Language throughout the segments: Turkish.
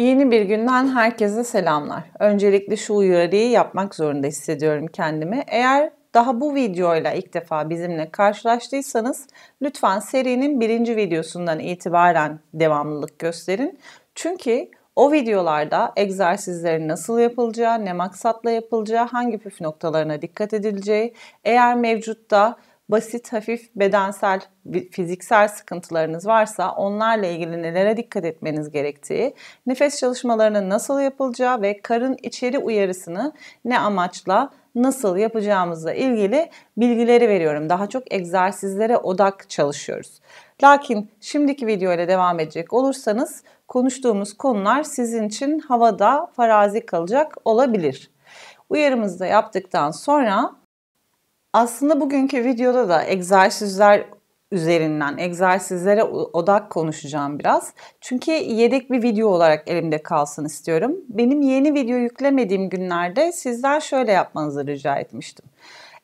Yeni bir günden herkese selamlar. Öncelikle şu uyarıyı yapmak zorunda hissediyorum kendimi. Eğer daha bu videoyla ilk defa bizimle karşılaştıysanız lütfen serinin birinci videosundan itibaren devamlılık gösterin. Çünkü o videolarda egzersizlerin nasıl yapılacağı, ne maksatla yapılacağı, hangi püf noktalarına dikkat edileceği, eğer mevcutta basit, hafif bedensel, fiziksel sıkıntılarınız varsa onlarla ilgili nelere dikkat etmeniz gerektiği, nefes çalışmalarının nasıl yapılacağı ve karın içeri uyarısını ne amaçla nasıl yapacağımızla ilgili bilgileri veriyorum. Daha çok egzersizlere odak çalışıyoruz. Lakin şimdiki video ile devam edecek olursanız konuştuğumuz konular sizin için havada farazi kalacak olabilir. Uyarımızı da yaptıktan sonra aslında bugünkü videoda da egzersizler üzerinden egzersizlere odak konuşacağım biraz. Çünkü yedek bir video olarak elimde kalsın istiyorum. Benim yeni video yüklemediğim günlerde sizler şöyle yapmanızı rica etmiştim.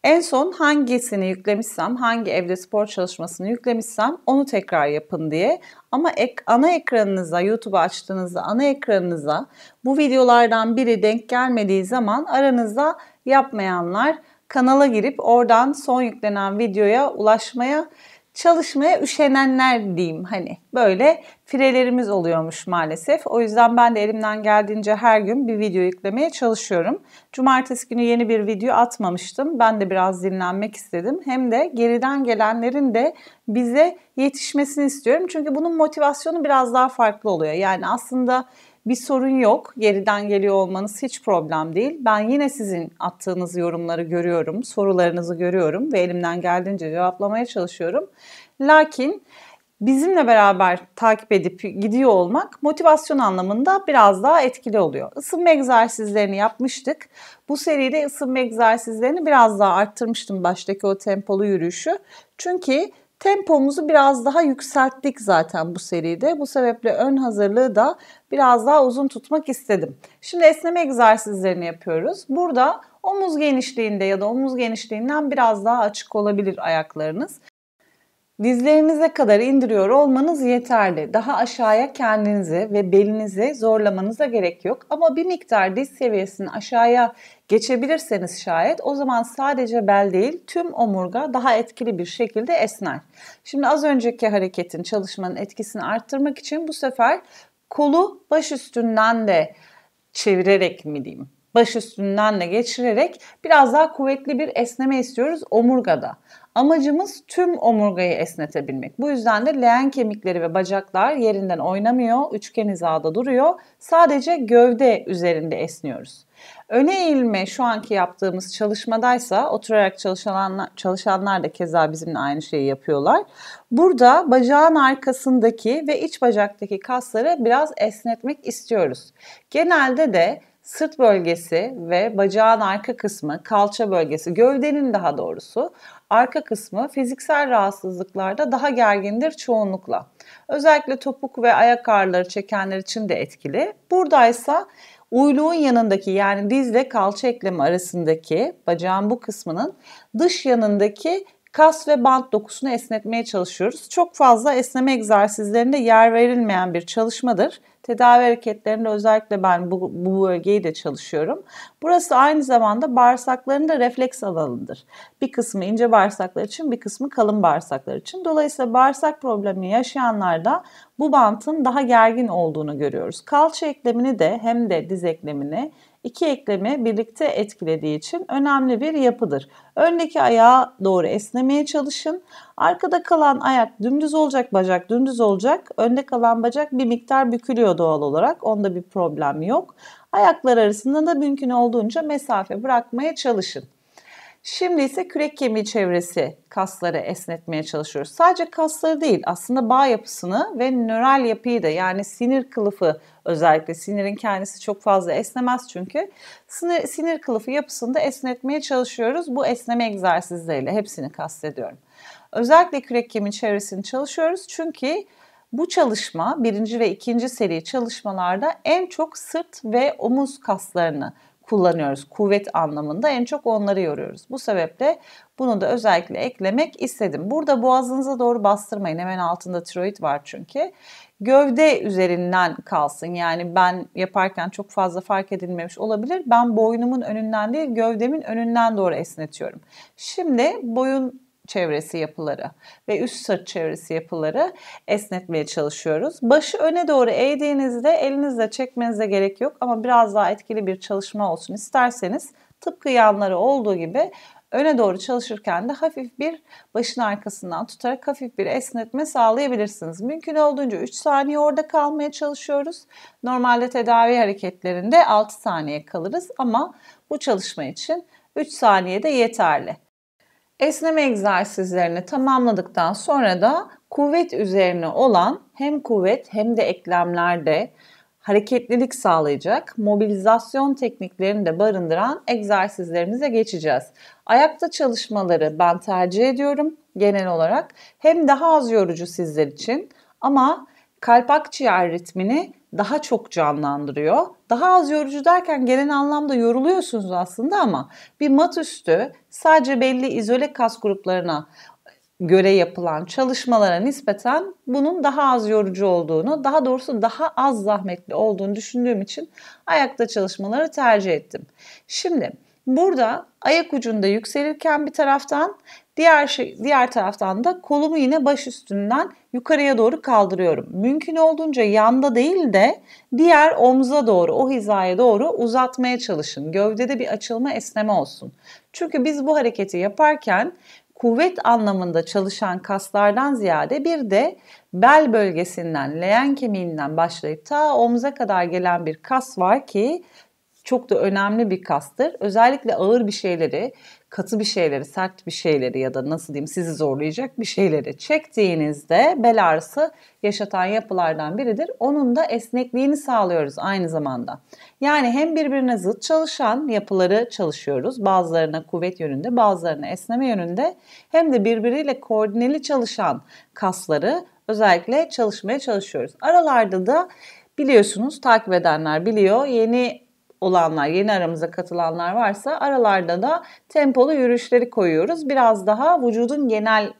En son hangisini yüklemişsem, hangi evde spor çalışmasını yüklemişsem onu tekrar yapın diye. Ama ek, ana ekranınıza, YouTube açtığınızda ana ekranınıza bu videolardan biri denk gelmediği zaman aranızda yapmayanlar kanala girip oradan son yüklenen videoya ulaşmaya çalışmaya üşenenler diyeyim hani böyle firelerimiz oluyormuş maalesef. O yüzden ben de elimden geldiğince her gün bir video yüklemeye çalışıyorum. Cumartesi günü yeni bir video atmamıştım. Ben de biraz dinlenmek istedim. Hem de geriden gelenlerin de bize yetişmesini istiyorum. Çünkü bunun motivasyonu biraz daha farklı oluyor. Yani aslında bir sorun yok. Geriden geliyor olmanız hiç problem değil. Ben yine sizin attığınız yorumları görüyorum, sorularınızı görüyorum ve elimden geldiğince cevaplamaya çalışıyorum. Lakin bizimle beraber takip edip gidiyor olmak motivasyon anlamında biraz daha etkili oluyor. Isınma egzersizlerini yapmıştık. Bu seride ısınma egzersizlerini biraz daha arttırmıştım baştaki o tempolu yürüyüşü. Çünkü Tempomuzu biraz daha yükselttik zaten bu seride. Bu sebeple ön hazırlığı da biraz daha uzun tutmak istedim. Şimdi esneme egzersizlerini yapıyoruz. Burada omuz genişliğinde ya da omuz genişliğinden biraz daha açık olabilir ayaklarınız. Dizlerinize kadar indiriyor olmanız yeterli. Daha aşağıya kendinizi ve belinizi zorlamanıza gerek yok. Ama bir miktar diz seviyesinin aşağıya geçebilirseniz şayet o zaman sadece bel değil tüm omurga daha etkili bir şekilde esner. Şimdi az önceki hareketin çalışmanın etkisini arttırmak için bu sefer kolu baş üstünden de çevirerek mi diyeyim baş üstünden de geçirerek biraz daha kuvvetli bir esneme istiyoruz omurgada. Amacımız tüm omurgayı esnetebilmek. Bu yüzden de leğen kemikleri ve bacaklar yerinden oynamıyor, üçgen hizada duruyor. Sadece gövde üzerinde esniyoruz. Öne eğilme şu anki yaptığımız çalışmadaysa oturarak çalışanlar, çalışanlar da keza bizimle aynı şeyi yapıyorlar. Burada bacağın arkasındaki ve iç bacaktaki kasları biraz esnetmek istiyoruz. Genelde de sırt bölgesi ve bacağın arka kısmı, kalça bölgesi, gövdenin daha doğrusu arka kısmı fiziksel rahatsızlıklarda daha gergindir çoğunlukla. Özellikle topuk ve ayak ağrıları çekenler için de etkili. Buradaysa uyluğun yanındaki yani dizle kalça eklemi arasındaki bacağın bu kısmının dış yanındaki kas ve bant dokusunu esnetmeye çalışıyoruz. Çok fazla esneme egzersizlerinde yer verilmeyen bir çalışmadır. Tedavi hareketlerinde özellikle ben bu, bu bölgeyi de çalışıyorum. Burası aynı zamanda bağırsakların da refleks alanıdır. Bir kısmı ince bağırsaklar için bir kısmı kalın bağırsaklar için. Dolayısıyla bağırsak problemi yaşayanlarda bu bantın daha gergin olduğunu görüyoruz. Kalça eklemini de hem de diz eklemini iki eklemi birlikte etkilediği için önemli bir yapıdır. Öndeki ayağa doğru esnemeye çalışın. Arkada kalan ayak dümdüz olacak, bacak dümdüz olacak. Önde kalan bacak bir miktar bükülüyor doğal olarak. Onda bir problem yok. Ayaklar arasında da mümkün olduğunca mesafe bırakmaya çalışın. Şimdi ise kürek kemiği çevresi kasları esnetmeye çalışıyoruz. Sadece kasları değil aslında bağ yapısını ve nöral yapıyı da yani sinir kılıfı özellikle sinirin kendisi çok fazla esnemez çünkü. Sinir, sinir kılıfı yapısında esnetmeye çalışıyoruz bu esneme egzersizleriyle hepsini kastediyorum. Özellikle kürek kemiğin çevresini çalışıyoruz çünkü bu çalışma birinci ve ikinci seri çalışmalarda en çok sırt ve omuz kaslarını kullanıyoruz. Kuvvet anlamında en çok onları yoruyoruz. Bu sebeple bunu da özellikle eklemek istedim. Burada boğazınıza doğru bastırmayın. Hemen altında tiroid var çünkü gövde üzerinden kalsın. Yani ben yaparken çok fazla fark edilmemiş olabilir. Ben boynumun önünden değil gövdemin önünden doğru esnetiyorum. Şimdi boyun çevresi yapıları ve üst sırt çevresi yapıları esnetmeye çalışıyoruz. Başı öne doğru eğdiğinizde elinizle çekmenize gerek yok ama biraz daha etkili bir çalışma olsun isterseniz tıpkı yanları olduğu gibi öne doğru çalışırken de hafif bir başın arkasından tutarak hafif bir esnetme sağlayabilirsiniz. Mümkün olduğunca 3 saniye orada kalmaya çalışıyoruz. Normalde tedavi hareketlerinde 6 saniye kalırız ama bu çalışma için 3 saniye de yeterli. Esneme egzersizlerini tamamladıktan sonra da kuvvet üzerine olan hem kuvvet hem de eklemlerde hareketlilik sağlayacak mobilizasyon tekniklerini de barındıran egzersizlerimize geçeceğiz. Ayakta çalışmaları ben tercih ediyorum genel olarak. Hem daha az yorucu sizler için ama kalp akciğer ritmini daha çok canlandırıyor. Daha az yorucu derken genel anlamda yoruluyorsunuz aslında ama bir mat üstü sadece belli izole kas gruplarına göre yapılan çalışmalara nispeten bunun daha az yorucu olduğunu, daha doğrusu daha az zahmetli olduğunu düşündüğüm için ayakta çalışmaları tercih ettim. Şimdi burada ayak ucunda yükselirken bir taraftan diğer şey, diğer taraftan da kolumu yine baş üstünden yukarıya doğru kaldırıyorum. Mümkün olduğunca yanda değil de diğer omza doğru, o hizaya doğru uzatmaya çalışın. Gövdede bir açılma, esneme olsun. Çünkü biz bu hareketi yaparken kuvvet anlamında çalışan kaslardan ziyade bir de bel bölgesinden, leğen kemiğinden başlayıp ta omza kadar gelen bir kas var ki çok da önemli bir kastır. Özellikle ağır bir şeyleri katı bir şeyleri, sert bir şeyleri ya da nasıl diyeyim sizi zorlayacak bir şeyleri çektiğinizde bel ağrısı yaşatan yapılardan biridir. Onun da esnekliğini sağlıyoruz aynı zamanda. Yani hem birbirine zıt çalışan yapıları çalışıyoruz. Bazılarına kuvvet yönünde, bazılarına esneme yönünde. Hem de birbiriyle koordineli çalışan kasları özellikle çalışmaya çalışıyoruz. Aralarda da biliyorsunuz takip edenler biliyor yeni olanlar, yeni aramıza katılanlar varsa aralarda da tempolu yürüyüşleri koyuyoruz. Biraz daha vücudun genel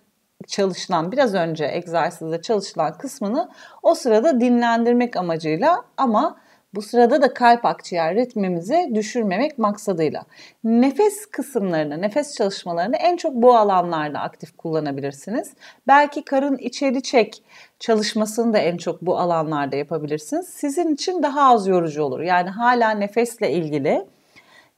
çalışılan biraz önce egzersizde çalışılan kısmını o sırada dinlendirmek amacıyla ama bu sırada da kalp akciğer ritmimizi düşürmemek maksadıyla nefes kısımlarını, nefes çalışmalarını en çok bu alanlarda aktif kullanabilirsiniz. Belki karın içeri çek çalışmasını da en çok bu alanlarda yapabilirsiniz. Sizin için daha az yorucu olur. Yani hala nefesle ilgili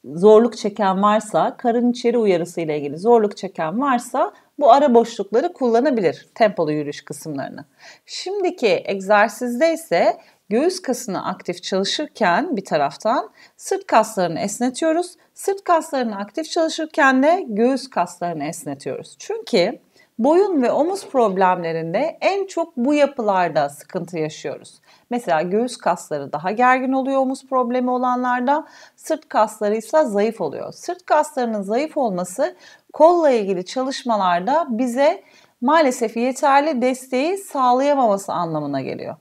zorluk çeken varsa, karın içeri uyarısı ile ilgili zorluk çeken varsa bu ara boşlukları kullanabilir tempolu yürüyüş kısımlarını. Şimdiki egzersizde ise Göğüs kasını aktif çalışırken bir taraftan sırt kaslarını esnetiyoruz. Sırt kaslarını aktif çalışırken de göğüs kaslarını esnetiyoruz. Çünkü boyun ve omuz problemlerinde en çok bu yapılarda sıkıntı yaşıyoruz. Mesela göğüs kasları daha gergin oluyor omuz problemi olanlarda, sırt kasları ise zayıf oluyor. Sırt kaslarının zayıf olması kolla ilgili çalışmalarda bize maalesef yeterli desteği sağlayamaması anlamına geliyor.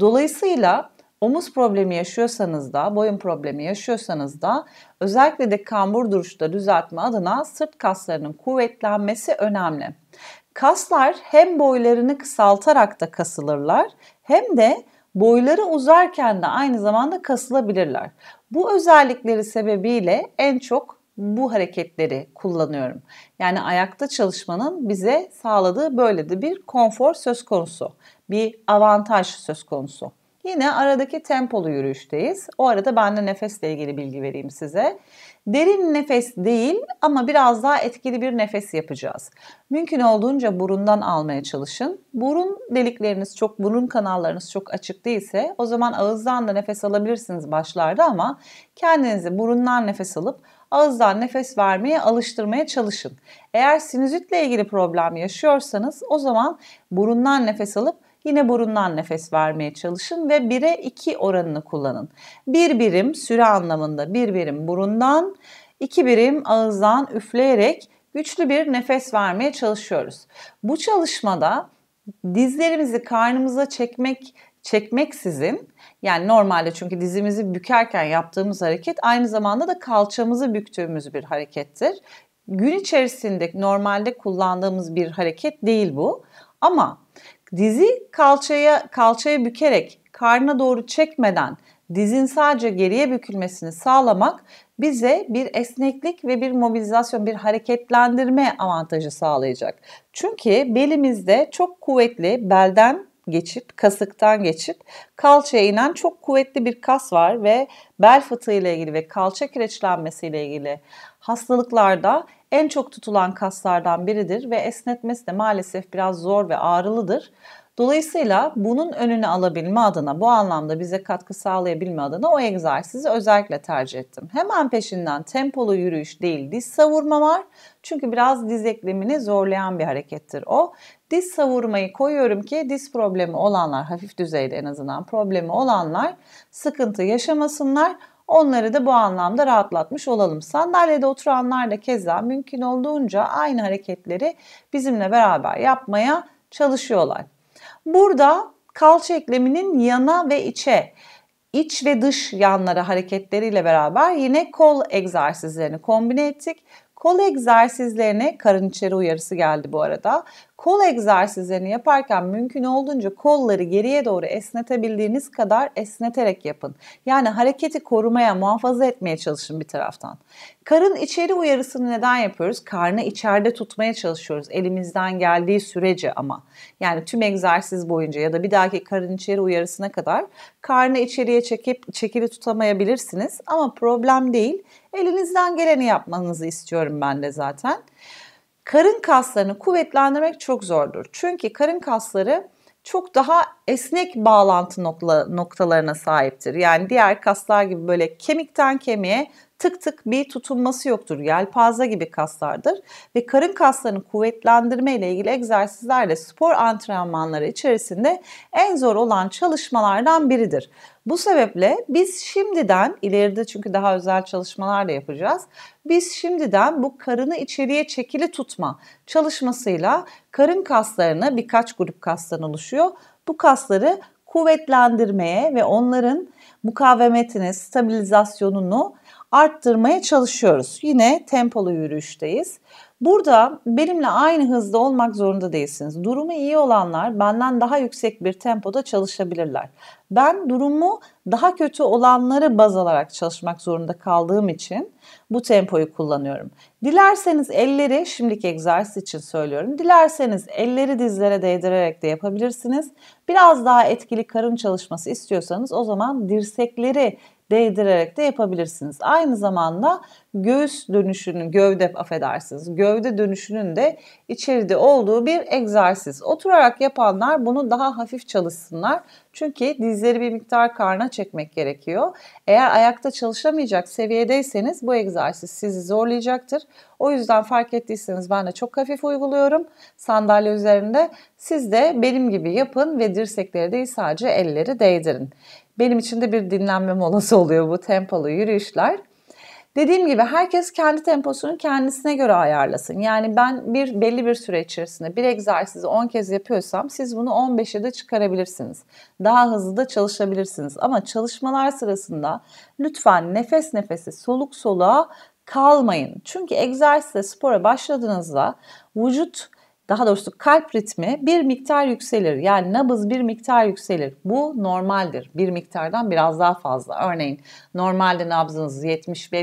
Dolayısıyla omuz problemi yaşıyorsanız da, boyun problemi yaşıyorsanız da özellikle de kambur duruşta düzeltme adına sırt kaslarının kuvvetlenmesi önemli. Kaslar hem boylarını kısaltarak da kasılırlar hem de boyları uzarken de aynı zamanda kasılabilirler. Bu özellikleri sebebiyle en çok bu hareketleri kullanıyorum. Yani ayakta çalışmanın bize sağladığı böyle de bir konfor söz konusu. Bir avantaj söz konusu. Yine aradaki tempolu yürüyüşteyiz. O arada ben de nefesle ilgili bilgi vereyim size. Derin nefes değil ama biraz daha etkili bir nefes yapacağız. Mümkün olduğunca burundan almaya çalışın. Burun delikleriniz çok, burun kanallarınız çok açık değilse o zaman ağızdan da nefes alabilirsiniz başlarda ama kendinizi burundan nefes alıp ağızdan nefes vermeye alıştırmaya çalışın. Eğer sinüzitle ilgili problem yaşıyorsanız o zaman burundan nefes alıp Yine burundan nefes vermeye çalışın ve 1'e 2 oranını kullanın. Bir birim süre anlamında bir birim burundan, iki birim ağızdan üfleyerek güçlü bir nefes vermeye çalışıyoruz. Bu çalışmada dizlerimizi karnımıza çekmek çekmek sizin. Yani normalde çünkü dizimizi bükerken yaptığımız hareket aynı zamanda da kalçamızı büktüğümüz bir harekettir. Gün içerisinde normalde kullandığımız bir hareket değil bu. Ama dizi kalçaya kalçaya bükerek karnına doğru çekmeden dizin sadece geriye bükülmesini sağlamak bize bir esneklik ve bir mobilizasyon, bir hareketlendirme avantajı sağlayacak. Çünkü belimizde çok kuvvetli belden geçip, kasıktan geçip kalçaya inen çok kuvvetli bir kas var ve bel fıtığı ile ilgili ve kalça kireçlenmesi ile ilgili hastalıklarda en çok tutulan kaslardan biridir ve esnetmesi de maalesef biraz zor ve ağrılıdır. Dolayısıyla bunun önünü alabilme adına bu anlamda bize katkı sağlayabilme adına o egzersizi özellikle tercih ettim. Hemen peşinden tempolu yürüyüş değil diz savurma var. Çünkü biraz diz eklemini zorlayan bir harekettir o. Diz savurmayı koyuyorum ki diz problemi olanlar hafif düzeyde en azından problemi olanlar sıkıntı yaşamasınlar. Onları da bu anlamda rahatlatmış olalım. Sandalyede oturanlar da keza mümkün olduğunca aynı hareketleri bizimle beraber yapmaya çalışıyorlar. Burada kalça ekleminin yana ve içe iç ve dış yanlara hareketleriyle beraber yine kol egzersizlerini kombine ettik. Kol egzersizlerine karın içeri uyarısı geldi bu arada. Kol egzersizlerini yaparken mümkün olduğunca kolları geriye doğru esnetebildiğiniz kadar esneterek yapın. Yani hareketi korumaya, muhafaza etmeye çalışın bir taraftan. Karın içeri uyarısını neden yapıyoruz? Karnı içeride tutmaya çalışıyoruz elimizden geldiği sürece ama. Yani tüm egzersiz boyunca ya da bir dahaki karın içeri uyarısına kadar karnı içeriye çekip çekili tutamayabilirsiniz ama problem değil. Elinizden geleni yapmanızı istiyorum ben de zaten karın kaslarını kuvvetlendirmek çok zordur. Çünkü karın kasları çok daha esnek bağlantı nokta, noktalarına sahiptir. Yani diğer kaslar gibi böyle kemikten kemiğe tık tık bir tutunması yoktur. Yelpaze gibi kaslardır ve karın kaslarını kuvvetlendirme ile ilgili egzersizlerle spor antrenmanları içerisinde en zor olan çalışmalardan biridir. Bu sebeple biz şimdiden ileride çünkü daha özel çalışmalar da yapacağız. Biz şimdiden bu karını içeriye çekili tutma çalışmasıyla karın kaslarını birkaç grup kastan oluşuyor. Bu kasları kuvvetlendirmeye ve onların mukavemetini, stabilizasyonunu arttırmaya çalışıyoruz. Yine tempolu yürüyüşteyiz. Burada benimle aynı hızda olmak zorunda değilsiniz. Durumu iyi olanlar benden daha yüksek bir tempoda çalışabilirler. Ben durumu daha kötü olanları baz alarak çalışmak zorunda kaldığım için bu tempoyu kullanıyorum. Dilerseniz elleri, şimdiki egzersiz için söylüyorum. Dilerseniz elleri dizlere değdirerek de yapabilirsiniz. Biraz daha etkili karın çalışması istiyorsanız o zaman dirsekleri değdirerek de yapabilirsiniz. Aynı zamanda göğüs dönüşünün, gövde affedersiniz, gövde dönüşünün de içeride olduğu bir egzersiz. Oturarak yapanlar bunu daha hafif çalışsınlar. Çünkü dizleri bir miktar karna çekmek gerekiyor. Eğer ayakta çalışamayacak seviyedeyseniz bu egzersiz sizi zorlayacaktır. O yüzden fark ettiyseniz ben de çok hafif uyguluyorum sandalye üzerinde. Siz de benim gibi yapın ve dirsekleri değil sadece elleri değdirin. Benim için de bir dinlenme molası oluyor bu tempolu yürüyüşler. Dediğim gibi herkes kendi temposunu kendisine göre ayarlasın. Yani ben bir belli bir süre içerisinde bir egzersizi 10 kez yapıyorsam siz bunu 15'e de çıkarabilirsiniz. Daha hızlı da çalışabilirsiniz. Ama çalışmalar sırasında lütfen nefes nefese soluk soluğa kalmayın. Çünkü egzersize spora başladığınızda vücut daha doğrusu kalp ritmi bir miktar yükselir. Yani nabız bir miktar yükselir. Bu normaldir. Bir miktardan biraz daha fazla. Örneğin normalde nabzınız 75-80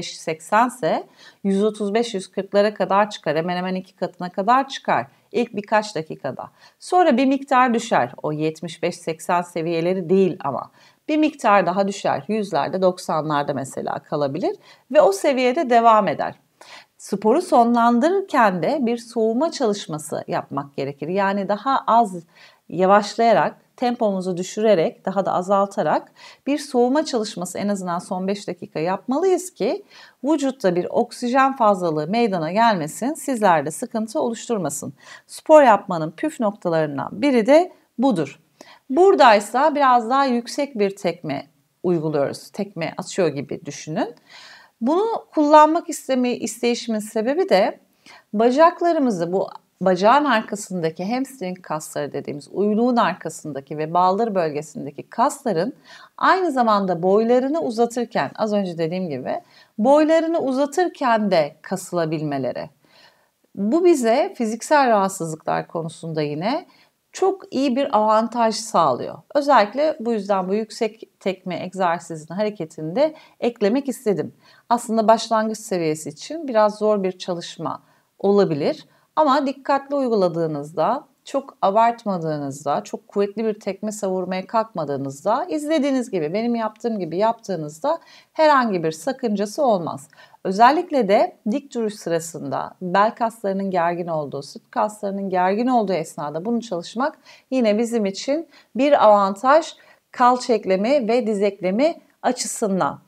ise 135-140'lara kadar çıkar. Hemen hemen iki katına kadar çıkar. İlk birkaç dakikada. Sonra bir miktar düşer. O 75-80 seviyeleri değil ama. Bir miktar daha düşer. Yüzlerde, 90'larda mesela kalabilir ve o seviyede devam eder sporu sonlandırırken de bir soğuma çalışması yapmak gerekir. Yani daha az yavaşlayarak, tempomuzu düşürerek, daha da azaltarak bir soğuma çalışması en azından son 5 dakika yapmalıyız ki vücutta bir oksijen fazlalığı meydana gelmesin, sizlerde sıkıntı oluşturmasın. Spor yapmanın püf noktalarından biri de budur. Buradaysa biraz daha yüksek bir tekme uyguluyoruz. Tekme atıyor gibi düşünün. Bunu kullanmak isteme, isteyişimin sebebi de bacaklarımızı bu bacağın arkasındaki hamstring kasları dediğimiz uyluğun arkasındaki ve baldır bölgesindeki kasların aynı zamanda boylarını uzatırken az önce dediğim gibi boylarını uzatırken de kasılabilmeleri. Bu bize fiziksel rahatsızlıklar konusunda yine çok iyi bir avantaj sağlıyor. Özellikle bu yüzden bu yüksek tekme egzersizini hareketinde eklemek istedim. Aslında başlangıç seviyesi için biraz zor bir çalışma olabilir ama dikkatli uyguladığınızda çok abartmadığınızda, çok kuvvetli bir tekme savurmaya kalkmadığınızda, izlediğiniz gibi, benim yaptığım gibi yaptığınızda herhangi bir sakıncası olmaz. Özellikle de dik duruş sırasında bel kaslarının gergin olduğu, sırt kaslarının gergin olduğu esnada bunu çalışmak yine bizim için bir avantaj kalç eklemi ve diz eklemi açısından.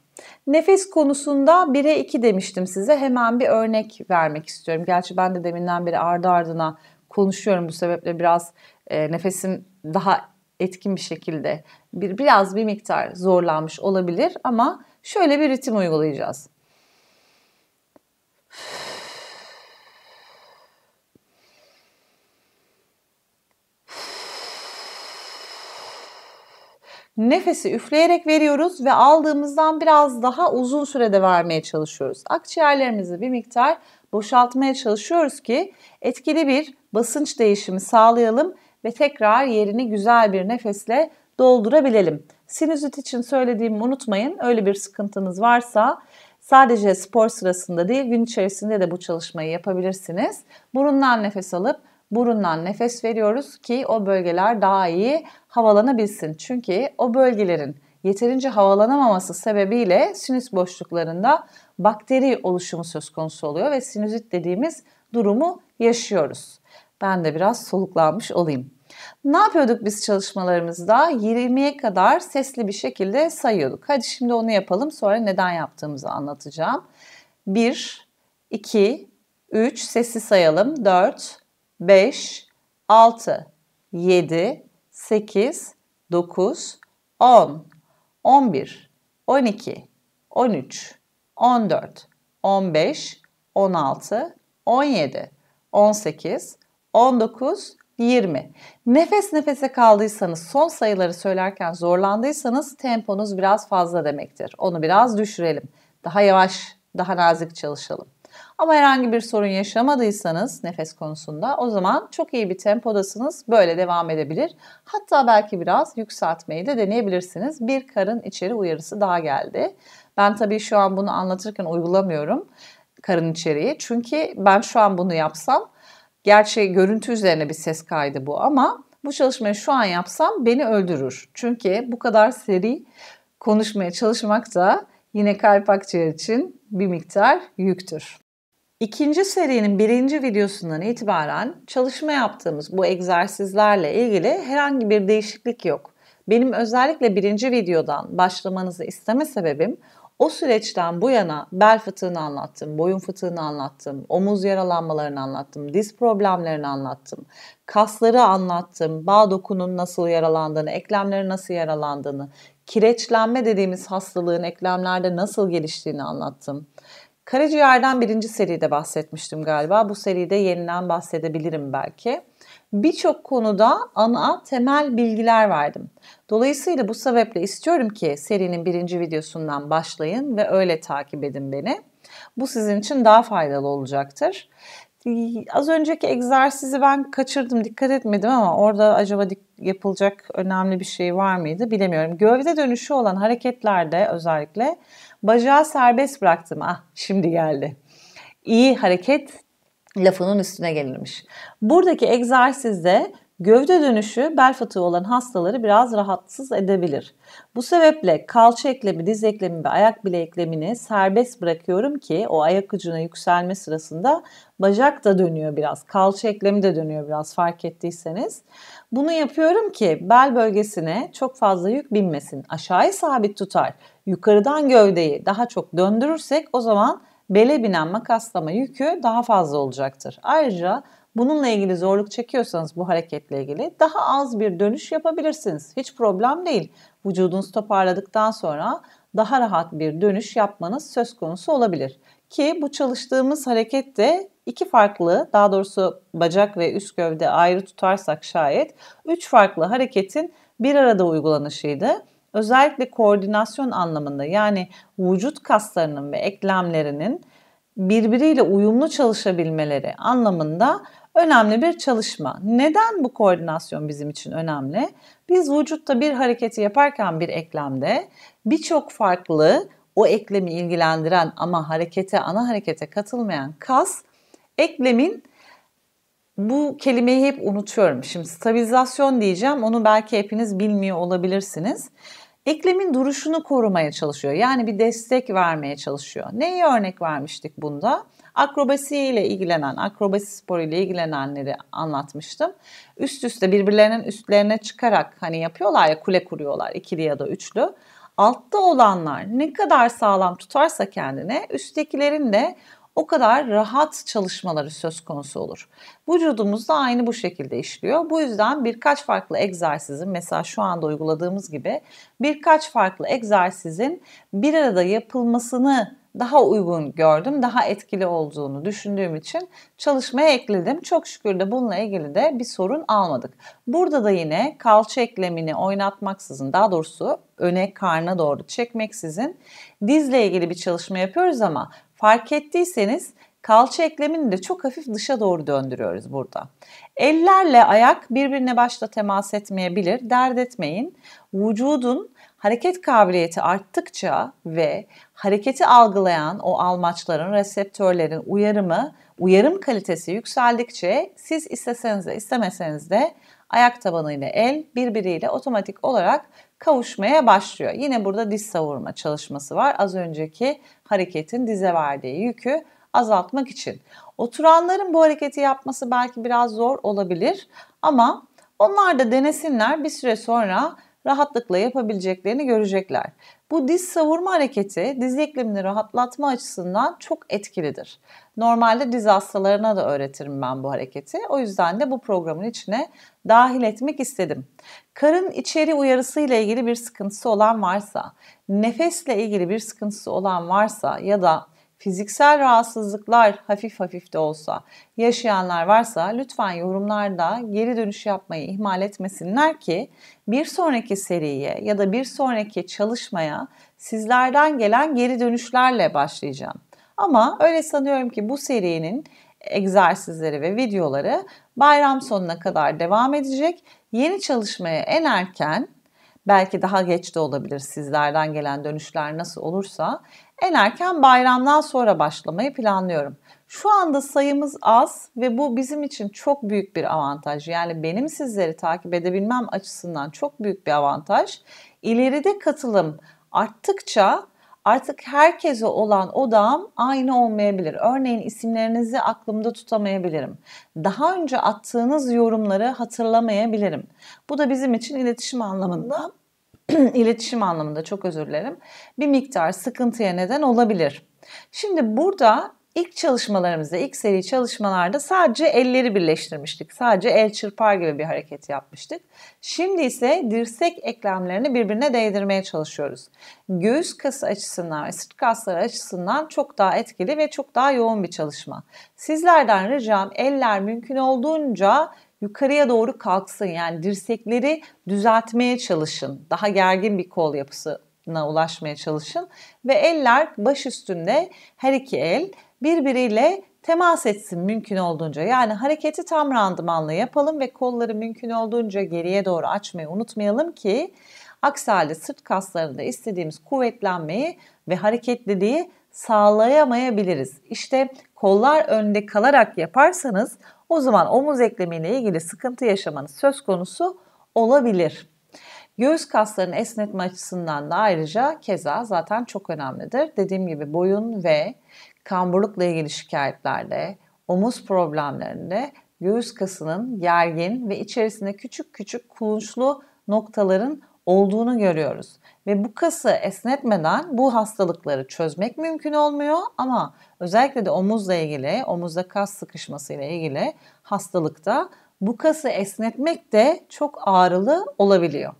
Nefes konusunda 1'e 2 demiştim size. Hemen bir örnek vermek istiyorum. Gerçi ben de deminden beri ardı ardına konuşuyorum bu sebeple biraz e, nefesim daha etkin bir şekilde bir, biraz bir miktar zorlanmış olabilir ama şöyle bir ritim uygulayacağız. Nefesi üfleyerek veriyoruz ve aldığımızdan biraz daha uzun sürede vermeye çalışıyoruz. Akciğerlerimizi bir miktar boşaltmaya çalışıyoruz ki etkili bir basınç değişimi sağlayalım ve tekrar yerini güzel bir nefesle doldurabilelim. Sinüzit için söylediğimi unutmayın. Öyle bir sıkıntınız varsa sadece spor sırasında değil gün içerisinde de bu çalışmayı yapabilirsiniz. Burundan nefes alıp burundan nefes veriyoruz ki o bölgeler daha iyi havalanabilsin. Çünkü o bölgelerin yeterince havalanamaması sebebiyle sinüs boşluklarında bakteri oluşumu söz konusu oluyor ve sinüzit dediğimiz durumu yaşıyoruz. Ben de biraz soluklanmış olayım. Ne yapıyorduk biz çalışmalarımızda? 20'ye kadar sesli bir şekilde sayıyorduk. Hadi şimdi onu yapalım sonra neden yaptığımızı anlatacağım. 1, 2, 3 sesi sayalım. 4, 5, 6, 7, 8, 9, 10, 11, 12, 13, 14, 15, 16, 17, 18, 19, 20. Nefes nefese kaldıysanız, son sayıları söylerken zorlandıysanız temponuz biraz fazla demektir. Onu biraz düşürelim. Daha yavaş, daha nazik çalışalım. Ama herhangi bir sorun yaşamadıysanız nefes konusunda o zaman çok iyi bir tempodasınız. Böyle devam edebilir. Hatta belki biraz yükseltmeyi de deneyebilirsiniz. Bir karın içeri uyarısı daha geldi. Ben tabii şu an bunu anlatırken uygulamıyorum karın içeriği. Çünkü ben şu an bunu yapsam gerçi görüntü üzerine bir ses kaydı bu ama bu çalışmayı şu an yapsam beni öldürür. Çünkü bu kadar seri konuşmaya çalışmak da yine kalp akciğer için bir miktar yüktür. İkinci serinin birinci videosundan itibaren çalışma yaptığımız bu egzersizlerle ilgili herhangi bir değişiklik yok. Benim özellikle birinci videodan başlamanızı isteme sebebim o süreçten bu yana bel fıtığını anlattım, boyun fıtığını anlattım, omuz yaralanmalarını anlattım, diz problemlerini anlattım, kasları anlattım, bağ dokunun nasıl yaralandığını, eklemlerin nasıl yaralandığını, kireçlenme dediğimiz hastalığın eklemlerde nasıl geliştiğini anlattım. Karaciğerden birinci seride bahsetmiştim galiba. Bu seride yeniden bahsedebilirim belki. Birçok konuda ana temel bilgiler verdim. Dolayısıyla bu sebeple istiyorum ki serinin birinci videosundan başlayın ve öyle takip edin beni. Bu sizin için daha faydalı olacaktır. Az önceki egzersizi ben kaçırdım, dikkat etmedim ama orada acaba yapılacak önemli bir şey var mıydı bilemiyorum. Gövde dönüşü olan hareketlerde özellikle bacağı serbest bıraktım. Ah şimdi geldi. İyi hareket lafının üstüne gelirmiş. Buradaki egzersizde Gövde dönüşü bel fıtığı olan hastaları biraz rahatsız edebilir. Bu sebeple kalça eklemi, diz eklemi ve ayak bile eklemini serbest bırakıyorum ki o ayak ucuna yükselme sırasında bacak da dönüyor biraz. Kalça eklemi de dönüyor biraz fark ettiyseniz. Bunu yapıyorum ki bel bölgesine çok fazla yük binmesin. Aşağıya sabit tutar. Yukarıdan gövdeyi daha çok döndürürsek o zaman bele binen makaslama yükü daha fazla olacaktır. Ayrıca bununla ilgili zorluk çekiyorsanız bu hareketle ilgili daha az bir dönüş yapabilirsiniz. Hiç problem değil. Vücudunuz toparladıktan sonra daha rahat bir dönüş yapmanız söz konusu olabilir. Ki bu çalıştığımız hareket de iki farklı daha doğrusu bacak ve üst gövde ayrı tutarsak şayet üç farklı hareketin bir arada uygulanışıydı. Özellikle koordinasyon anlamında yani vücut kaslarının ve eklemlerinin birbiriyle uyumlu çalışabilmeleri anlamında önemli bir çalışma. Neden bu koordinasyon bizim için önemli? Biz vücutta bir hareketi yaparken bir eklemde birçok farklı o eklemi ilgilendiren ama harekete ana harekete katılmayan kas eklemin bu kelimeyi hep unutuyorum. Şimdi stabilizasyon diyeceğim. Onu belki hepiniz bilmiyor olabilirsiniz. Eklemin duruşunu korumaya çalışıyor. Yani bir destek vermeye çalışıyor. Neyi örnek vermiştik bunda? Akrobasiyle ilgilenen, akrobasi sporuyla ilgilenenleri anlatmıştım. Üst üste birbirlerinin üstlerine çıkarak hani yapıyorlar ya kule kuruyorlar ikili ya da üçlü. Altta olanlar ne kadar sağlam tutarsa kendine üsttekilerin de o kadar rahat çalışmaları söz konusu olur. Vücudumuz da aynı bu şekilde işliyor. Bu yüzden birkaç farklı egzersizin mesela şu anda uyguladığımız gibi birkaç farklı egzersizin bir arada yapılmasını daha uygun gördüm, daha etkili olduğunu düşündüğüm için çalışmaya ekledim. Çok şükür de bununla ilgili de bir sorun almadık. Burada da yine kalça eklemini oynatmaksızın, daha doğrusu öne karna doğru çekmeksizin dizle ilgili bir çalışma yapıyoruz ama fark ettiyseniz Kalça eklemini de çok hafif dışa doğru döndürüyoruz burada. Ellerle ayak birbirine başta temas etmeyebilir. Dert etmeyin. Vücudun hareket kabiliyeti arttıkça ve hareketi algılayan o almaçların, reseptörlerin uyarımı, uyarım kalitesi yükseldikçe siz isteseniz de istemeseniz de ayak tabanıyla el birbiriyle otomatik olarak kavuşmaya başlıyor. Yine burada diz savurma çalışması var. Az önceki hareketin dize verdiği yükü azaltmak için. Oturanların bu hareketi yapması belki biraz zor olabilir ama onlar da denesinler bir süre sonra rahatlıkla yapabileceklerini görecekler. Bu diz savurma hareketi diz eklemini rahatlatma açısından çok etkilidir. Normalde diz hastalarına da öğretirim ben bu hareketi. O yüzden de bu programın içine dahil etmek istedim. Karın içeri uyarısı ile ilgili bir sıkıntısı olan varsa, nefesle ilgili bir sıkıntısı olan varsa ya da fiziksel rahatsızlıklar hafif hafif de olsa yaşayanlar varsa lütfen yorumlarda geri dönüş yapmayı ihmal etmesinler ki bir sonraki seriye ya da bir sonraki çalışmaya sizlerden gelen geri dönüşlerle başlayacağım. Ama öyle sanıyorum ki bu serinin egzersizleri ve videoları bayram sonuna kadar devam edecek. Yeni çalışmaya en erken belki daha geç de olabilir sizlerden gelen dönüşler nasıl olursa en erken bayramdan sonra başlamayı planlıyorum. Şu anda sayımız az ve bu bizim için çok büyük bir avantaj. Yani benim sizleri takip edebilmem açısından çok büyük bir avantaj. İleride katılım arttıkça artık herkese olan odağım aynı olmayabilir. Örneğin isimlerinizi aklımda tutamayabilirim. Daha önce attığınız yorumları hatırlamayabilirim. Bu da bizim için iletişim anlamında iletişim anlamında çok özür dilerim. Bir miktar sıkıntıya neden olabilir. Şimdi burada ilk çalışmalarımızda, ilk seri çalışmalarda sadece elleri birleştirmiştik. Sadece el çırpar gibi bir hareket yapmıştık. Şimdi ise dirsek eklemlerini birbirine değdirmeye çalışıyoruz. Göğüs kası açısından ve sırt kasları açısından çok daha etkili ve çok daha yoğun bir çalışma. Sizlerden ricam eller mümkün olduğunca yukarıya doğru kalksın. Yani dirsekleri düzeltmeye çalışın. Daha gergin bir kol yapısına ulaşmaya çalışın. Ve eller baş üstünde her iki el birbiriyle temas etsin mümkün olduğunca. Yani hareketi tam randımanlı yapalım ve kolları mümkün olduğunca geriye doğru açmayı unutmayalım ki aksi halde sırt kaslarında istediğimiz kuvvetlenmeyi ve hareketliliği sağlayamayabiliriz. İşte kollar önde kalarak yaparsanız o zaman omuz eklemiyle ilgili sıkıntı yaşamanız söz konusu olabilir. Göğüs kaslarını esnetme açısından da ayrıca keza zaten çok önemlidir. Dediğim gibi boyun ve kamburlukla ilgili şikayetlerde, omuz problemlerinde göğüs kasının gergin ve içerisinde küçük küçük kulunçlu noktaların olduğunu görüyoruz. Ve bu kası esnetmeden bu hastalıkları çözmek mümkün olmuyor ama özellikle de omuzla ilgili, omuzda kas sıkışması ile ilgili hastalıkta bu kası esnetmek de çok ağrılı olabiliyor.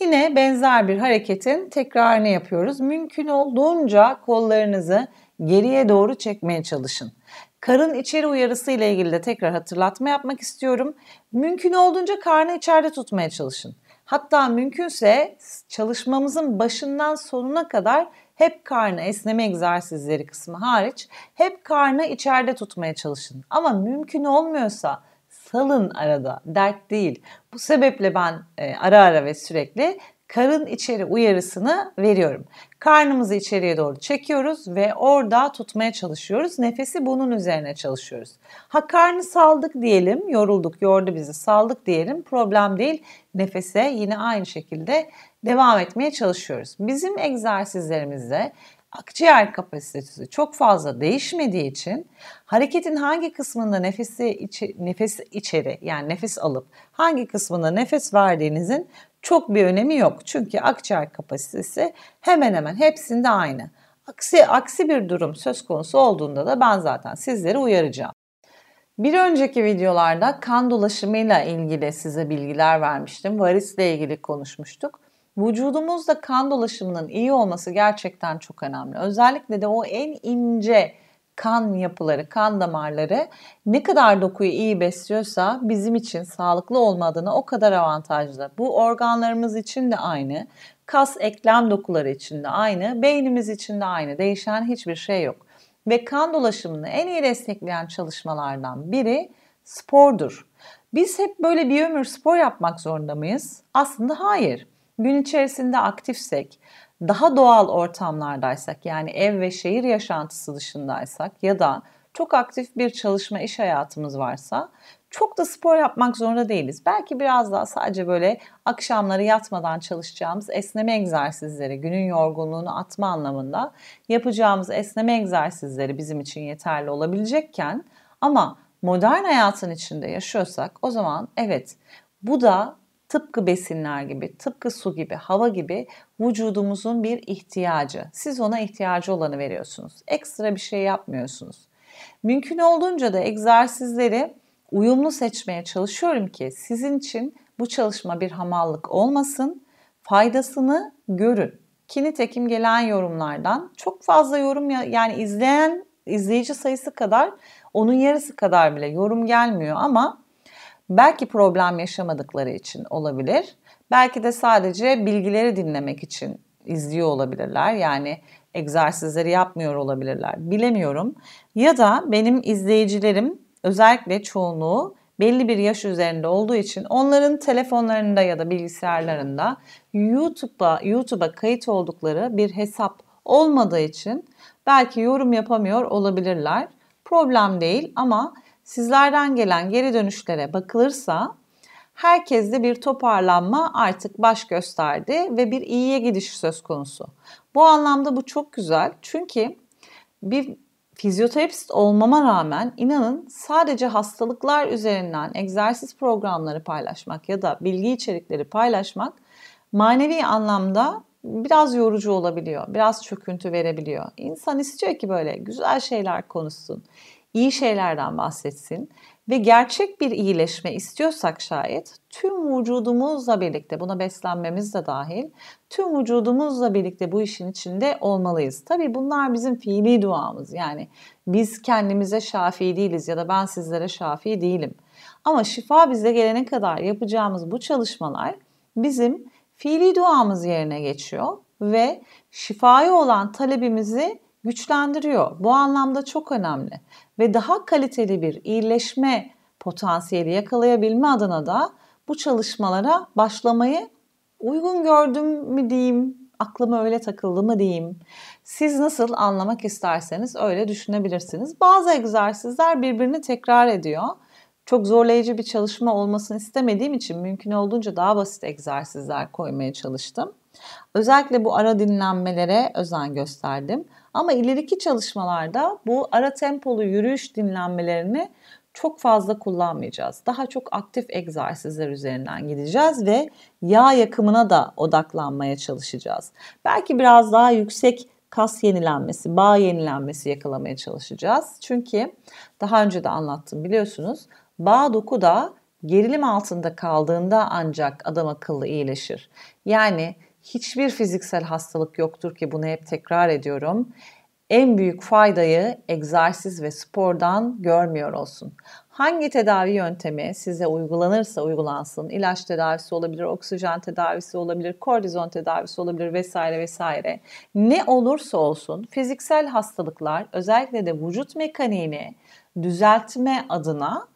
Yine benzer bir hareketin tekrarını yapıyoruz. Mümkün olduğunca kollarınızı geriye doğru çekmeye çalışın. Karın içeri uyarısı ile ilgili de tekrar hatırlatma yapmak istiyorum. Mümkün olduğunca karnı içeride tutmaya çalışın. Hatta mümkünse çalışmamızın başından sonuna kadar hep karnı esneme egzersizleri kısmı hariç hep karnı içeride tutmaya çalışın. Ama mümkün olmuyorsa salın arada dert değil. Bu sebeple ben e, ara ara ve sürekli karın içeri uyarısını veriyorum. Karnımızı içeriye doğru çekiyoruz ve orada tutmaya çalışıyoruz. Nefesi bunun üzerine çalışıyoruz. Ha karnı saldık diyelim, yorulduk, yordu bizi saldık diyelim. Problem değil. Nefese yine aynı şekilde devam etmeye çalışıyoruz. Bizim egzersizlerimizde akciğer kapasitesi çok fazla değişmediği için hareketin hangi kısmında nefesi içi, nefes içeri yani nefes alıp hangi kısmında nefes verdiğinizin çok bir önemi yok. Çünkü akciğer kapasitesi hemen hemen hepsinde aynı. Aksi, aksi bir durum söz konusu olduğunda da ben zaten sizleri uyaracağım. Bir önceki videolarda kan dolaşımıyla ilgili size bilgiler vermiştim. Varisle ilgili konuşmuştuk. Vücudumuzda kan dolaşımının iyi olması gerçekten çok önemli. Özellikle de o en ince kan yapıları, kan damarları ne kadar dokuyu iyi besliyorsa bizim için sağlıklı olma adına o kadar avantajlı. Bu organlarımız için de aynı. Kas eklem dokuları için de aynı. Beynimiz için de aynı. Değişen hiçbir şey yok. Ve kan dolaşımını en iyi destekleyen çalışmalardan biri spordur. Biz hep böyle bir ömür spor yapmak zorunda mıyız? Aslında hayır. Gün içerisinde aktifsek, daha doğal ortamlardaysak yani ev ve şehir yaşantısı dışındaysak ya da çok aktif bir çalışma iş hayatımız varsa çok da spor yapmak zorunda değiliz. Belki biraz daha sadece böyle akşamları yatmadan çalışacağımız esneme egzersizleri, günün yorgunluğunu atma anlamında yapacağımız esneme egzersizleri bizim için yeterli olabilecekken ama modern hayatın içinde yaşıyorsak o zaman evet bu da Tıpkı besinler gibi, tıpkı su gibi, hava gibi vücudumuzun bir ihtiyacı. Siz ona ihtiyacı olanı veriyorsunuz. Ekstra bir şey yapmıyorsunuz. Mümkün olduğunca da egzersizleri uyumlu seçmeye çalışıyorum ki sizin için bu çalışma bir hamallık olmasın. Faydasını görün. Ki nitekim gelen yorumlardan çok fazla yorum ya yani izleyen izleyici sayısı kadar onun yarısı kadar bile yorum gelmiyor ama Belki problem yaşamadıkları için olabilir. Belki de sadece bilgileri dinlemek için izliyor olabilirler. Yani egzersizleri yapmıyor olabilirler. Bilemiyorum. Ya da benim izleyicilerim özellikle çoğunluğu belli bir yaş üzerinde olduğu için onların telefonlarında ya da bilgisayarlarında YouTube'a YouTube'a kayıt oldukları bir hesap olmadığı için belki yorum yapamıyor olabilirler. Problem değil ama sizlerden gelen geri dönüşlere bakılırsa herkeste bir toparlanma artık baş gösterdi ve bir iyiye gidiş söz konusu. Bu anlamda bu çok güzel çünkü bir fizyoterapist olmama rağmen inanın sadece hastalıklar üzerinden egzersiz programları paylaşmak ya da bilgi içerikleri paylaşmak manevi anlamda biraz yorucu olabiliyor. Biraz çöküntü verebiliyor. İnsan istiyor ki böyle güzel şeyler konuşsun iyi şeylerden bahsetsin ve gerçek bir iyileşme istiyorsak şayet tüm vücudumuzla birlikte buna beslenmemiz de dahil tüm vücudumuzla birlikte bu işin içinde olmalıyız. Tabi bunlar bizim fiili duamız yani biz kendimize şafi değiliz ya da ben sizlere şafi değilim. Ama şifa bize gelene kadar yapacağımız bu çalışmalar bizim fiili duamız yerine geçiyor ve şifaya olan talebimizi güçlendiriyor. Bu anlamda çok önemli ve daha kaliteli bir iyileşme potansiyeli yakalayabilme adına da bu çalışmalara başlamayı uygun gördüm mü diyeyim, aklıma öyle takıldı mı diyeyim. Siz nasıl anlamak isterseniz öyle düşünebilirsiniz. Bazı egzersizler birbirini tekrar ediyor. Çok zorlayıcı bir çalışma olmasını istemediğim için mümkün olduğunca daha basit egzersizler koymaya çalıştım. Özellikle bu ara dinlenmelere özen gösterdim. Ama ileriki çalışmalarda bu ara tempolu yürüyüş dinlenmelerini çok fazla kullanmayacağız. Daha çok aktif egzersizler üzerinden gideceğiz ve yağ yakımına da odaklanmaya çalışacağız. Belki biraz daha yüksek kas yenilenmesi, bağ yenilenmesi yakalamaya çalışacağız. Çünkü daha önce de anlattım biliyorsunuz. Bağ doku da gerilim altında kaldığında ancak adam akıllı iyileşir. Yani hiçbir fiziksel hastalık yoktur ki bunu hep tekrar ediyorum. En büyük faydayı egzersiz ve spordan görmüyor olsun. Hangi tedavi yöntemi size uygulanırsa uygulansın, ilaç tedavisi olabilir, oksijen tedavisi olabilir, kortizon tedavisi olabilir vesaire vesaire. Ne olursa olsun fiziksel hastalıklar özellikle de vücut mekaniğini düzeltme adına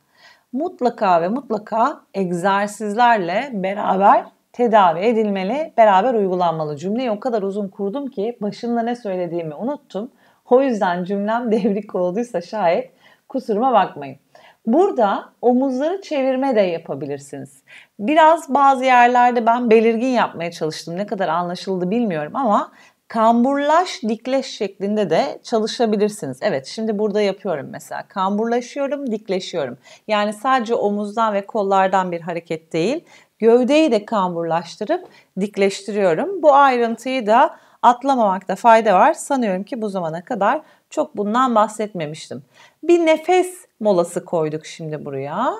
mutlaka ve mutlaka egzersizlerle beraber tedavi edilmeli, beraber uygulanmalı. Cümleyi o kadar uzun kurdum ki başında ne söylediğimi unuttum. O yüzden cümlem devrik olduysa şayet kusuruma bakmayın. Burada omuzları çevirme de yapabilirsiniz. Biraz bazı yerlerde ben belirgin yapmaya çalıştım. Ne kadar anlaşıldı bilmiyorum ama kamburlaş dikleş şeklinde de çalışabilirsiniz. Evet şimdi burada yapıyorum mesela kamburlaşıyorum dikleşiyorum. Yani sadece omuzdan ve kollardan bir hareket değil gövdeyi de kamburlaştırıp dikleştiriyorum. Bu ayrıntıyı da atlamamakta fayda var. Sanıyorum ki bu zamana kadar çok bundan bahsetmemiştim. Bir nefes molası koyduk şimdi buraya.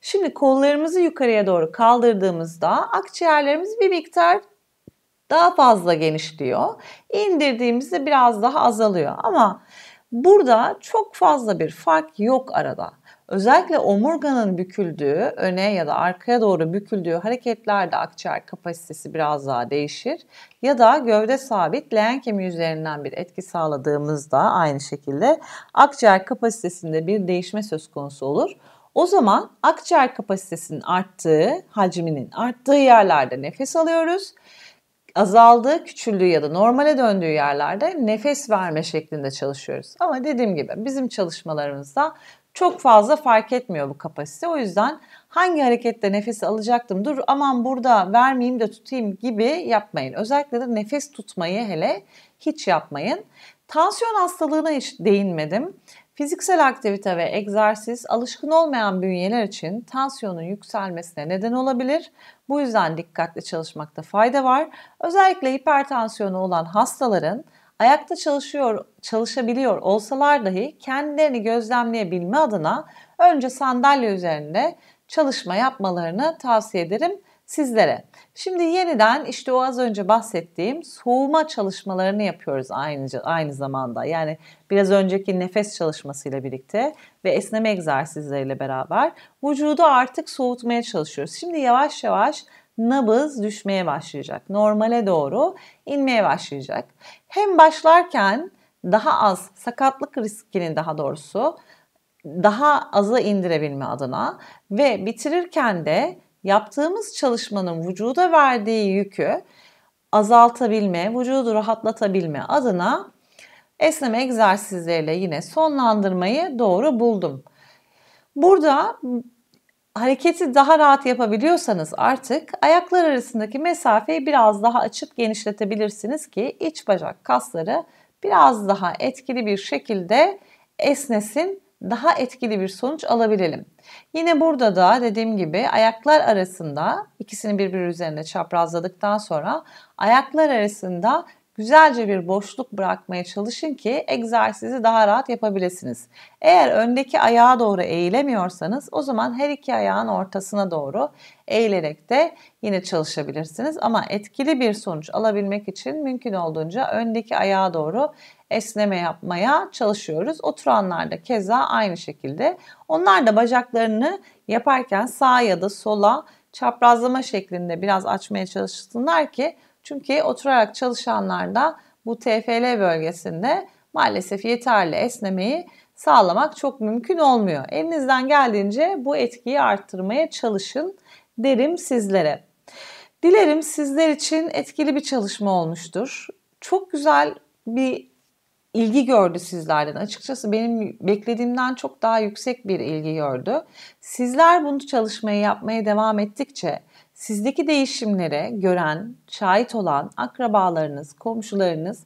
Şimdi kollarımızı yukarıya doğru kaldırdığımızda akciğerlerimiz bir miktar daha fazla genişliyor. İndirdiğimizde biraz daha azalıyor ama burada çok fazla bir fark yok arada. Özellikle omurganın büküldüğü, öne ya da arkaya doğru büküldüğü hareketlerde akciğer kapasitesi biraz daha değişir. Ya da gövde sabit leğen kemiği üzerinden bir etki sağladığımızda aynı şekilde akciğer kapasitesinde bir değişme söz konusu olur. O zaman akciğer kapasitesinin arttığı, hacminin arttığı yerlerde nefes alıyoruz azaldığı, küçüldüğü ya da normale döndüğü yerlerde nefes verme şeklinde çalışıyoruz. Ama dediğim gibi bizim çalışmalarımızda çok fazla fark etmiyor bu kapasite. O yüzden hangi harekette nefesi alacaktım dur aman burada vermeyeyim de tutayım gibi yapmayın. Özellikle de nefes tutmayı hele hiç yapmayın. Tansiyon hastalığına hiç değinmedim. Fiziksel aktivite ve egzersiz alışkın olmayan bünyeler için tansiyonun yükselmesine neden olabilir. Bu yüzden dikkatli çalışmakta fayda var. Özellikle hipertansiyonu olan hastaların ayakta çalışıyor, çalışabiliyor olsalar dahi kendilerini gözlemleyebilme adına önce sandalye üzerinde çalışma yapmalarını tavsiye ederim sizlere. Şimdi yeniden işte o az önce bahsettiğim soğuma çalışmalarını yapıyoruz aynı, aynı zamanda. Yani biraz önceki nefes çalışmasıyla birlikte ve esneme egzersizleriyle beraber vücudu artık soğutmaya çalışıyoruz. Şimdi yavaş yavaş nabız düşmeye başlayacak. Normale doğru inmeye başlayacak. Hem başlarken daha az sakatlık riskini daha doğrusu daha azı indirebilme adına ve bitirirken de yaptığımız çalışmanın vücuda verdiği yükü azaltabilme, vücudu rahatlatabilme adına esneme egzersizleriyle yine sonlandırmayı doğru buldum. Burada hareketi daha rahat yapabiliyorsanız artık ayaklar arasındaki mesafeyi biraz daha açıp genişletebilirsiniz ki iç bacak kasları biraz daha etkili bir şekilde esnesin, daha etkili bir sonuç alabilelim. Yine burada da dediğim gibi ayaklar arasında ikisini birbiri üzerine çaprazladıktan sonra ayaklar arasında Güzelce bir boşluk bırakmaya çalışın ki egzersizi daha rahat yapabilirsiniz. Eğer öndeki ayağa doğru eğilemiyorsanız o zaman her iki ayağın ortasına doğru eğilerek de yine çalışabilirsiniz. Ama etkili bir sonuç alabilmek için mümkün olduğunca öndeki ayağa doğru esneme yapmaya çalışıyoruz. Oturanlar da keza aynı şekilde. Onlar da bacaklarını yaparken sağ ya da sola çaprazlama şeklinde biraz açmaya çalışsınlar ki çünkü oturarak çalışanlarda bu TFL bölgesinde maalesef yeterli esnemeyi sağlamak çok mümkün olmuyor. Elinizden geldiğince bu etkiyi arttırmaya çalışın derim sizlere. Dilerim sizler için etkili bir çalışma olmuştur. Çok güzel bir ilgi gördü sizlerden. Açıkçası benim beklediğimden çok daha yüksek bir ilgi gördü. Sizler bunu çalışmayı yapmaya devam ettikçe Sizdeki değişimlere gören, şahit olan akrabalarınız, komşularınız,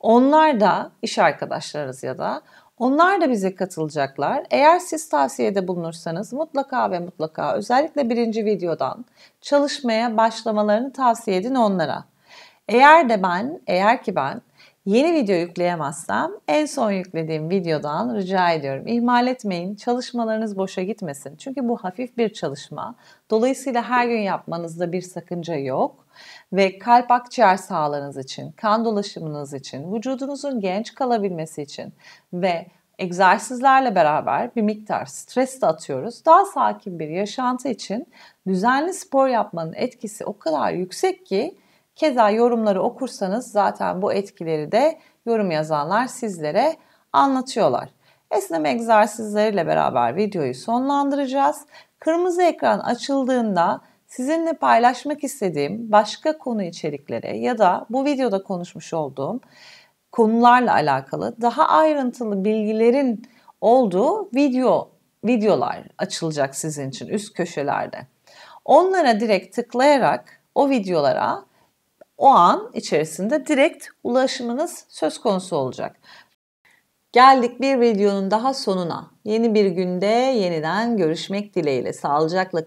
onlar da iş arkadaşlarınız ya da onlar da bize katılacaklar. Eğer siz tavsiyede bulunursanız mutlaka ve mutlaka özellikle birinci videodan çalışmaya başlamalarını tavsiye edin onlara. Eğer de ben, eğer ki ben Yeni video yükleyemezsem en son yüklediğim videodan rica ediyorum. İhmal etmeyin, çalışmalarınız boşa gitmesin. Çünkü bu hafif bir çalışma. Dolayısıyla her gün yapmanızda bir sakınca yok. Ve kalp akciğer sağlığınız için, kan dolaşımınız için, vücudunuzun genç kalabilmesi için ve egzersizlerle beraber bir miktar stres de atıyoruz. Daha sakin bir yaşantı için düzenli spor yapmanın etkisi o kadar yüksek ki Keza yorumları okursanız zaten bu etkileri de yorum yazanlar sizlere anlatıyorlar. Esneme egzersizleriyle beraber videoyu sonlandıracağız. Kırmızı ekran açıldığında sizinle paylaşmak istediğim başka konu içeriklere ya da bu videoda konuşmuş olduğum konularla alakalı daha ayrıntılı bilgilerin olduğu video videolar açılacak sizin için üst köşelerde. Onlara direkt tıklayarak o videolara o an içerisinde direkt ulaşımınız söz konusu olacak. Geldik bir videonun daha sonuna. Yeni bir günde yeniden görüşmek dileğiyle. Sağlıcakla kalın.